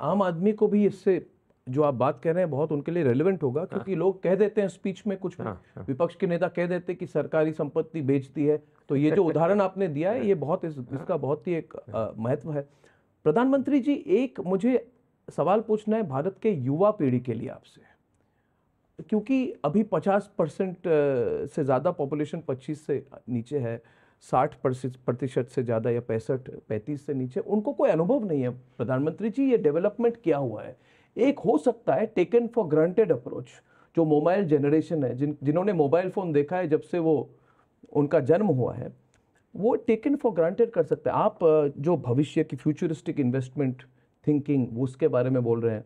आम आदमी को भी इससे जो आप बात कह रहे हैं बहुत उनके लिए रेलिवेंट होगा हाँ। क्योंकि लोग कह देते हैं स्पीच में कुछ भी हाँ, हाँ। विपक्ष के नेता कह देते हैं कि सरकारी संपत्ति बेचती है तो ये जो उदाहरण आपने दिया है ये बहुत इस, इसका बहुत ही एक महत्व है प्रधानमंत्री जी एक मुझे सवाल पूछना है भारत के युवा पीढ़ी के लिए आपसे क्योंकि अभी पचास परसेंट से ज़्यादा पॉपुलेशन पच्चीस से नीचे है साठ प्रतिशत से ज़्यादा या पैंसठ पैंतीस से नीचे उनको कोई अनुभव नहीं है प्रधानमंत्री जी ये डेवलपमेंट क्या हुआ है एक हो सकता है टेकन फॉर ग्रांटेड अप्रोच जो मोबाइल जनरेशन है जिन जिन्होंने मोबाइल फ़ोन देखा है जब से वो उनका जन्म हुआ है वो टेकन फॉर ग्रांटेड कर सकते हैं आप जो भविष्य की फ्यूचरिस्टिक इन्वेस्टमेंट थिंकिंग उसके बारे में बोल रहे हैं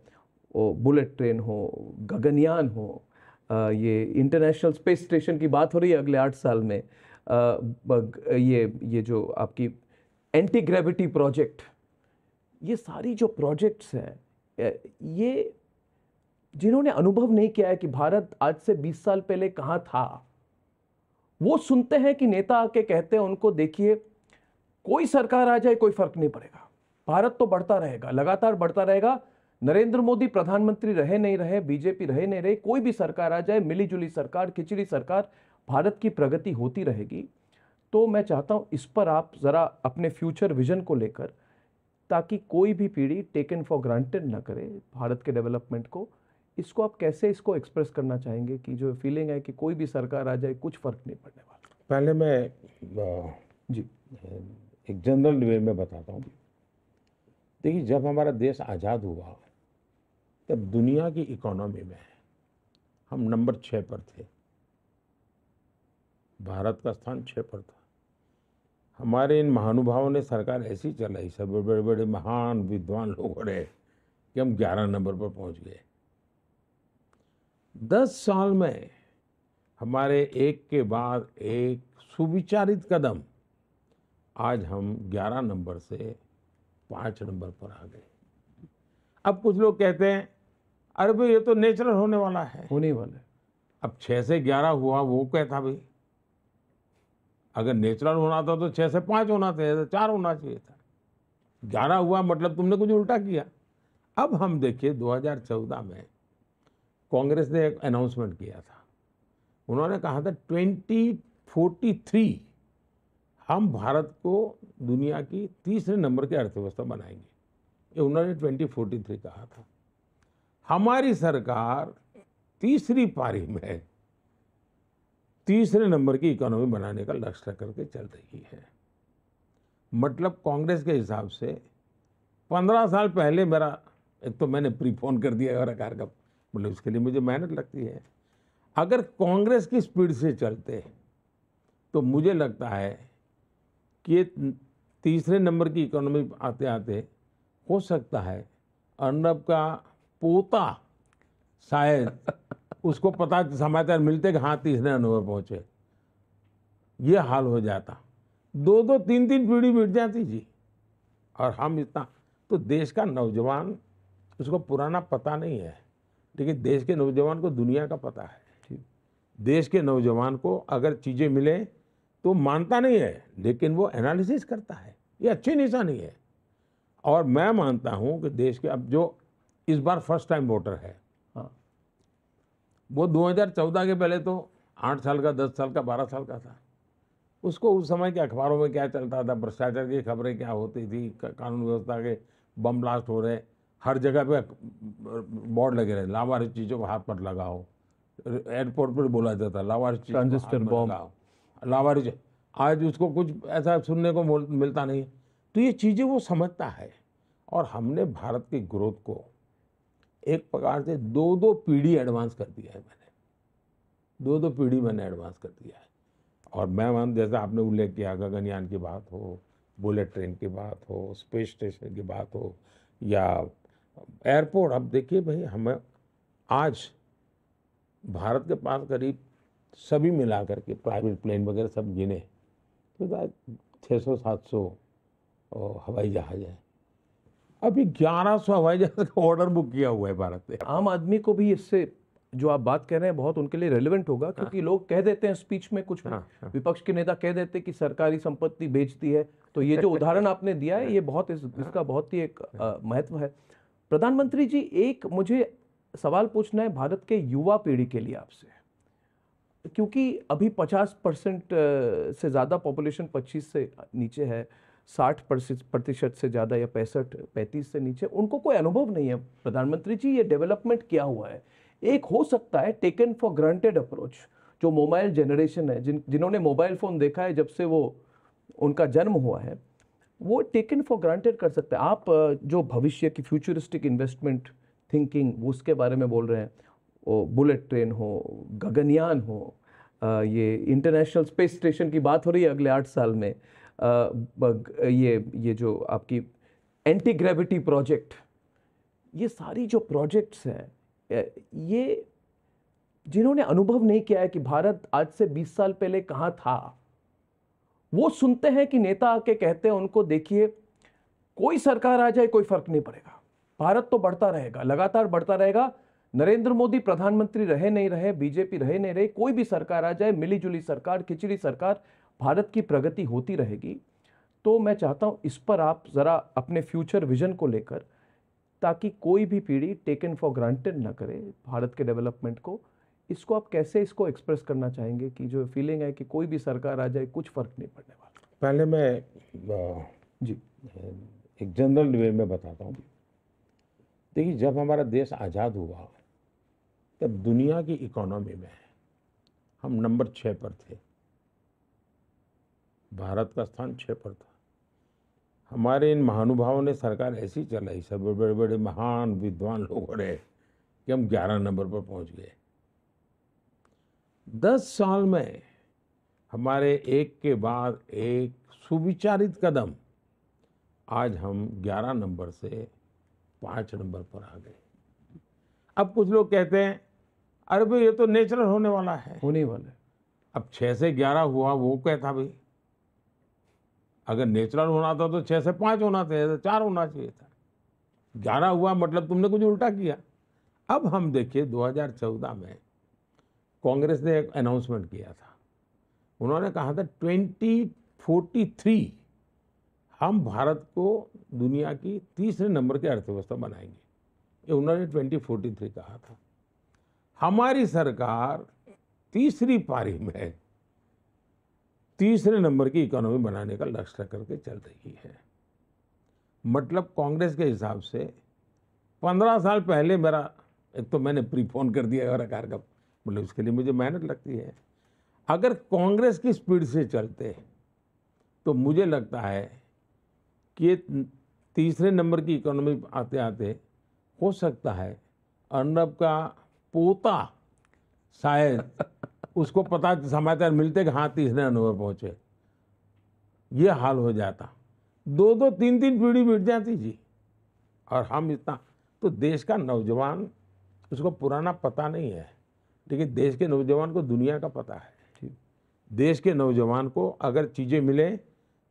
वो बुलेट ट्रेन हो गगनयान हो ये इंटरनेशनल स्पेस स्टेशन की बात हो रही है अगले आठ साल में ये ये जो आपकी एंटी ग्रेविटी प्रोजेक्ट ये सारी जो प्रोजेक्ट्स हैं ये जिन्होंने अनुभव नहीं किया है कि भारत आज से 20 साल पहले कहाँ था वो सुनते हैं कि नेता आके कहते हैं उनको देखिए कोई सरकार आ जाए कोई फर्क नहीं पड़ेगा भारत तो बढ़ता रहेगा लगातार बढ़ता रहेगा नरेंद्र मोदी प्रधानमंत्री रहे नहीं रहे बीजेपी रहे नहीं रहे कोई भी सरकार आ जाए मिलीजुली सरकार खिचड़ी सरकार भारत की प्रगति होती रहेगी तो मैं चाहता हूँ इस पर आप ज़रा अपने फ्यूचर विजन को लेकर ताकि कोई भी पीढ़ी टेकन फॉर ग्रांटेड ना करे भारत के डेवलपमेंट को इसको आप कैसे इसको एक्सप्रेस करना चाहेंगे कि जो फीलिंग है कि कोई भी सरकार आ जाए कुछ फ़र्क नहीं पड़ने वाला पहले मैं जी एक जनरल वे में बताता हूँ देखिए जब हमारा देश आज़ाद हुआ तब दुनिया की इकोनॉमी में हम नंबर छः पर थे भारत का स्थान छः पर था हमारे इन महानुभावों ने सरकार ऐसी चलाई सब बड़े बड़े महान विद्वान लोग रहे कि हम ग्यारह नंबर पर पहुंच गए दस साल में हमारे एक के बाद एक सुविचारित कदम आज हम ग्यारह नंबर से पाँच नंबर पर आ गए अब कुछ लोग कहते हैं अरे भाई ये तो नेचुरल होने वाला है होने वाला है अब छः से ग्यारह हुआ वो कहता भाई अगर नेचुरल होना था तो छः से पाँच होना चाहिए था चार होना चाहिए था ग्यारह हुआ मतलब तुमने कुछ उल्टा किया अब हम देखिए 2014 में कांग्रेस ने एक अनाउंसमेंट किया था उन्होंने कहा था 2043 हम भारत को दुनिया की तीसरे नंबर की अर्थव्यवस्था बनाएंगे ये उन्होंने 2043 कहा था हमारी सरकार तीसरी पारी में तीसरे नंबर की इकोनॉमी बनाने का लक्ष्य रख करके चल रही है मतलब कांग्रेस के हिसाब से पंद्रह साल पहले मेरा एक तो मैंने प्री फोन कर दिया और आकार का मतलब इसके लिए मुझे मेहनत लगती है अगर कांग्रेस की स्पीड से चलते तो मुझे लगता है कि ये तीसरे नंबर की इकोनॉमी आते आते हो सकता है अर्नब का पोता शायद उसको पता समाचार मिलते कि हाँ तीसरे अनुभव पहुँचे ये हाल हो जाता दो दो तीन तीन पीढ़ी मिट जाती जी और हम इतना तो देश का नौजवान उसको पुराना पता नहीं है लेकिन देश के नौजवान को दुनिया का पता है देश के नौजवान को अगर चीज़ें मिले तो मानता नहीं है लेकिन वो एनालिसिस करता है ये अच्छी निशानी है और मैं मानता हूँ कि देश के अब जो इस बार फर्स्ट टाइम वोटर है हाँ वो 2014 के पहले तो आठ साल का दस साल का बारह साल का था उसको उस समय के अखबारों में क्या चलता था भ्रष्टाचार की खबरें क्या होती थी कानून व्यवस्था के बम ब्लास्ट हो रहे हर जगह पे बोर्ड लगे रहे लावारिस चीज़ों को हाथ पर लगाओ एयरपोर्ट पर बोला जाता लावारिस ट्रांजिस्टर लगाओ लावारिस आज उसको कुछ ऐसा सुनने को मिलता नहीं तो ये चीज़ें वो समझता है और हमने भारत की ग्रोथ को एक प्रकार से दो दो पीढ़ी एडवांस कर दिया है मैंने दो दो पीढ़ी मैंने एडवांस कर दिया है और मैं मान जैसा आपने उल्लेख किया गगनयान की बात हो बुलेट ट्रेन की बात हो स्पेस स्टेशन की बात हो या एयरपोर्ट अब देखिए भाई हमें आज भारत के पास करीब सभी मिला करके प्राइवेट प्लेन वगैरह सब गिने तो छः सौ सात सौ हवाई जहाज़ हैं अभी ग्यारह सौ हवाई जहाज का ऑर्डर बुक किया हुआ है भारत ने आम आदमी को भी इससे जो आप बात कह रहे हैं बहुत उनके लिए रेलिवेंट होगा हाँ। क्योंकि लोग कह देते हैं स्पीच में कुछ भी हाँ, हाँ। विपक्ष के नेता कह देते हैं कि सरकारी संपत्ति बेचती है तो ये जो उदाहरण आपने दिया है ये बहुत इस, इसका बहुत ही एक महत्व है प्रधानमंत्री जी एक मुझे सवाल पूछना है भारत के युवा पीढ़ी के लिए आपसे क्योंकि अभी 50 परसेंट से ज़्यादा पॉपुलेशन 25 से नीचे है साठ प्रतिशत से ज़्यादा या पैंसठ पैंतीस से नीचे उनको कोई अनुभव नहीं है प्रधानमंत्री जी ये डेवलपमेंट क्या हुआ है एक हो सकता है टेकन फॉर ग्रांटेड अप्रोच जो मोबाइल जनरेशन है जिन जिन्होंने मोबाइल फ़ोन देखा है जब से वो उनका जन्म हुआ है वो टेकन फॉर ग्रांटेड कर सकते हैं आप जो भविष्य की फ्यूचरिस्टिक इन्वेस्टमेंट थिंकिंग उसके बारे में बोल रहे हैं वो बुलेट ट्रेन हो गगनयान हो ये इंटरनेशनल स्पेस स्टेशन की बात हो रही है अगले आठ साल में ये ये जो आपकी एंटी ग्रेविटी प्रोजेक्ट ये सारी जो प्रोजेक्ट्स हैं ये जिन्होंने अनुभव नहीं किया है कि भारत आज से 20 साल पहले कहाँ था वो सुनते हैं कि नेता आके कहते हैं उनको देखिए कोई सरकार आ जाए कोई फर्क नहीं पड़ेगा भारत तो बढ़ता रहेगा लगातार बढ़ता रहेगा नरेंद्र मोदी प्रधानमंत्री रहे नहीं रहे बीजेपी रहे नहीं रहे कोई भी सरकार आ जाए मिलीजुली सरकार खिचड़ी सरकार भारत की प्रगति होती रहेगी तो मैं चाहता हूँ इस पर आप ज़रा अपने फ्यूचर विजन को लेकर ताकि कोई भी पीढ़ी टेकन फॉर ग्रांटेड ना करे भारत के डेवलपमेंट को इसको आप कैसे इसको एक्सप्रेस करना चाहेंगे कि जो फीलिंग है कि कोई भी सरकार आ जाए कुछ फ़र्क नहीं पड़ने वाला पहले मैं जी एक जनरल वे में बताता हूँ देखिए जब हमारा देश आज़ाद हुआ तब दुनिया की इकोनॉमी में हम नंबर छः पर थे भारत का स्थान छः पर था हमारे इन महानुभावों ने सरकार ऐसी चलाई सब बड़े बड़े महान विद्वान लोग रहे कि हम ग्यारह नंबर पर पहुंच गए दस साल में हमारे एक के बाद एक सुविचारित कदम आज हम ग्यारह नंबर से पाँच नंबर पर आ गए अब कुछ लोग कहते हैं अरे भाई ये तो नेचुरल होने वाला है होने वाला है अब छः से ग्यारह हुआ वो कहता भाई अगर नेचुरल होना था तो छः से पाँच होना चाहिए था चार होना चाहिए था ग्यारह हुआ मतलब तुमने कुछ उल्टा किया अब हम देखिए 2014 में कांग्रेस ने एक अनाउंसमेंट किया था उन्होंने कहा था 2043 हम भारत को दुनिया की तीसरे नंबर की अर्थव्यवस्था बनाएंगे ये उन्होंने 2043 कहा था हमारी सरकार तीसरी पारी में तीसरे नंबर की इकोनॉमी बनाने का लक्ष्य रख करके चल रही है मतलब कांग्रेस के हिसाब से पंद्रह साल पहले मेरा एक तो मैंने प्री फोन कर दिया और आकार का मतलब उसके लिए मुझे मेहनत लगती है अगर कांग्रेस की स्पीड से चलते तो मुझे लगता है कि ये तीसरे नंबर की इकोनॉमी आते आते हो सकता है अर्नब का पोता शायद उसको पता समाचार मिलते कि हाँ तीसरे अनुभव पहुँचे ये हाल हो जाता दो दो तीन तीन पीढ़ी बीत जाती जी और हम इतना तो देश का नौजवान उसको पुराना पता नहीं है लेकिन देश के नौजवान को दुनिया का पता है देश के नौजवान को अगर चीज़ें मिलें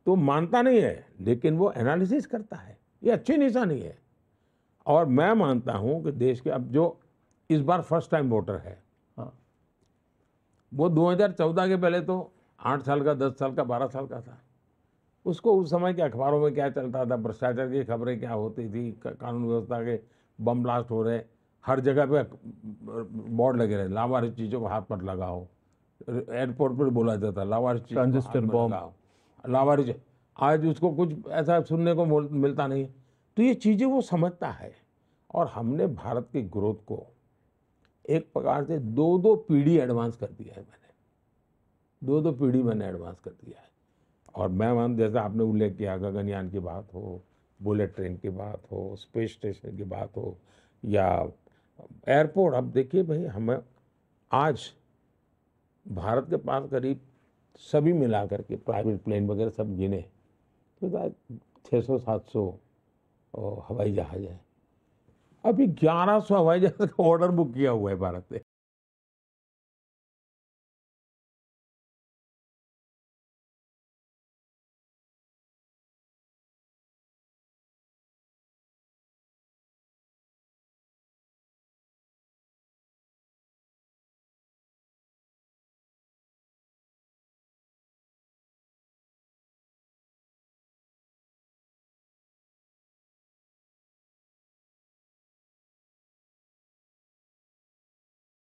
तो मानता नहीं है लेकिन वो एनालिसिस करता है ये अच्छी निशानी है और मैं मानता हूँ कि देश के अब जो इस बार फर्स्ट टाइम वोटर है वो 2014 के पहले तो आठ साल का दस साल का बारह साल का था उसको उस समय के अखबारों में क्या चलता था भ्रष्टाचार की खबरें क्या होती थी कानून व्यवस्था के बम ब्लास्ट हो रहे हर जगह पे बोर्ड लगे रहे लावारिस चीज़ों को हाथ पर लगाओ एयरपोर्ट पर बोला जाता लावारिस ट्रांजिस्टर बॉम्ब लावारिस आज उसको कुछ ऐसा सुनने को मिलता नहीं तो ये चीज़ें वो समझता है और हमने भारत की ग्रोथ को एक प्रकार से दो दो पीढ़ी एडवांस कर दिया है मैंने दो दो पीढ़ी मैंने एडवांस कर दिया है और मैं मान जैसा आपने उल्लेख किया गगनयान की बात हो बुलेट ट्रेन की बात हो स्पेस स्टेशन की बात हो या एयरपोर्ट अब देखिए भाई हमें आज भारत के पास करीब सभी मिला करके प्राइवेट प्लेन वगैरह सब गिने तो छः सौ सात सौ हवाई जहाज़ हैं अभी ग्यारह सौ हवाई जहाज का ऑर्डर बुक किया हुआ है भारत ने